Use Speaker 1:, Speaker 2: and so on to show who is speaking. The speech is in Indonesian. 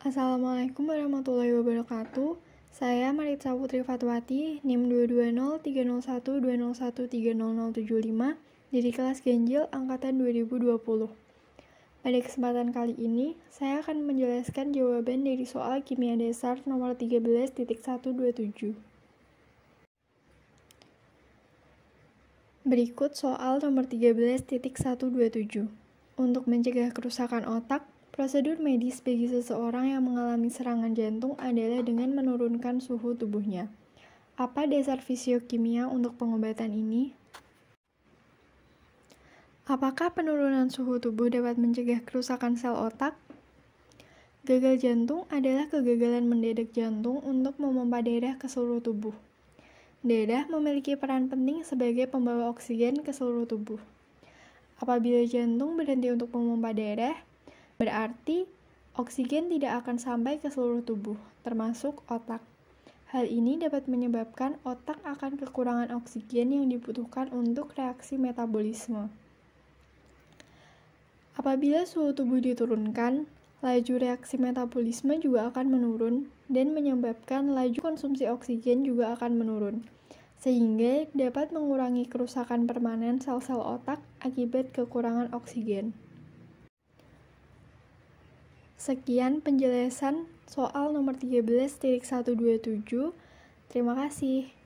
Speaker 1: Assalamualaikum warahmatullahi wabarakatuh. Saya Maritza Putri Fatwati, NIM 220301201300075 dari kelas Ganjil angkatan 2020. Pada kesempatan kali ini, saya akan menjelaskan jawaban dari soal kimia dasar nomor 13.127. Berikut soal nomor 13.127. Untuk mencegah kerusakan otak, Prosedur medis bagi seseorang yang mengalami serangan jantung adalah dengan menurunkan suhu tubuhnya. Apa dasar fisiokimia untuk pengobatan ini? Apakah penurunan suhu tubuh dapat mencegah kerusakan sel otak? Gagal jantung adalah kegagalan mendadak jantung untuk memompa darah ke seluruh tubuh. Dadah memiliki peran penting sebagai pembawa oksigen ke seluruh tubuh. Apabila jantung berhenti untuk memompa darah, Berarti, oksigen tidak akan sampai ke seluruh tubuh, termasuk otak. Hal ini dapat menyebabkan otak akan kekurangan oksigen yang dibutuhkan untuk reaksi metabolisme. Apabila suhu tubuh diturunkan, laju reaksi metabolisme juga akan menurun dan menyebabkan laju konsumsi oksigen juga akan menurun, sehingga dapat mengurangi kerusakan permanen sel-sel otak akibat kekurangan oksigen. Sekian penjelasan soal nomor titik 13.127. Terima kasih.